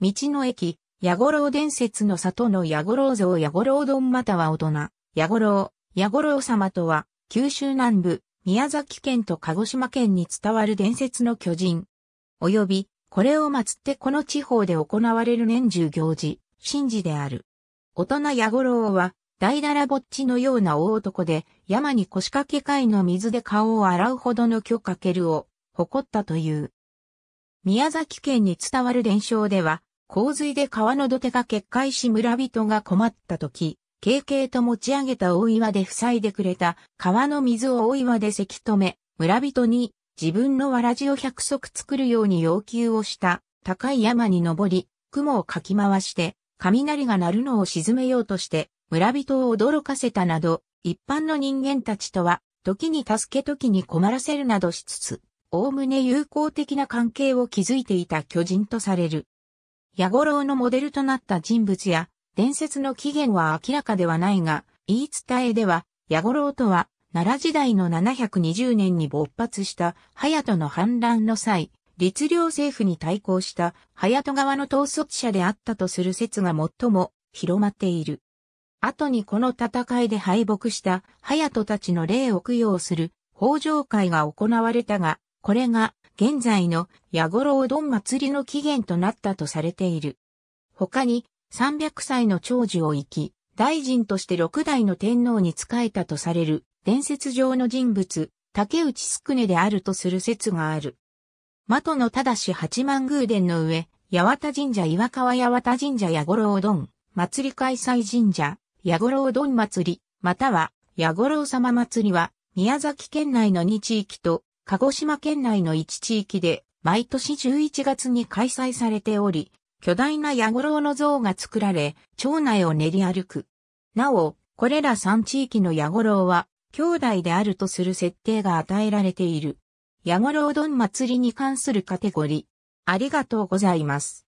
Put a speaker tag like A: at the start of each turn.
A: 道の駅、ゴ五郎伝説の里のゴ五郎像ゴ五郎丼または大人、ロ五郎、ゴ五郎様とは、九州南部、宮崎県と鹿児島県に伝わる伝説の巨人。および、これを祀ってこの地方で行われる年中行事、神事である。大人ゴ五郎は、大だらぼっちのような大男で、山に腰掛け貝の水で顔を洗うほどの巨かけるを、誇ったという。宮崎県に伝わる伝承では、洪水で川の土手が決壊し村人が困った時、軽々と持ち上げた大岩で塞いでくれた川の水を大岩でせき止め、村人に自分のわらじを百足作るように要求をした高い山に登り、雲をかき回して雷が鳴るのを沈めようとして村人を驚かせたなど、一般の人間たちとは時に助け時に困らせるなどしつつ、おおむね友好的な関係を築いていた巨人とされる。ゴ五郎のモデルとなった人物や、伝説の起源は明らかではないが、言い伝えでは、ゴ五郎とは、奈良時代の720年に勃発した隼人の反乱の際、律令政府に対抗した隼人側の統率者であったとする説が最も広まっている。後にこの戦いで敗北した隼人たちの霊を供養する法上会が行われたが、これが現在の矢五郎丼祭りの起源となったとされている。他に、300歳の長寿を生き、大臣として6代の天皇に仕えたとされる伝説上の人物、竹内宿根であるとする説がある。的のただし八幡宮殿の上、八幡神社岩川八幡神社矢五郎丼、祭り開催神社、矢五郎丼祭り、または、矢五郎様祭りは、宮崎県内の2地域と、鹿児島県内の一地域で毎年11月に開催されており、巨大な野五郎の像が作られ、町内を練り歩く。なお、これら3地域の野五郎は、兄弟であるとする設定が与えられている。野五郎丼祭りに関するカテゴリー。ありがとうございます。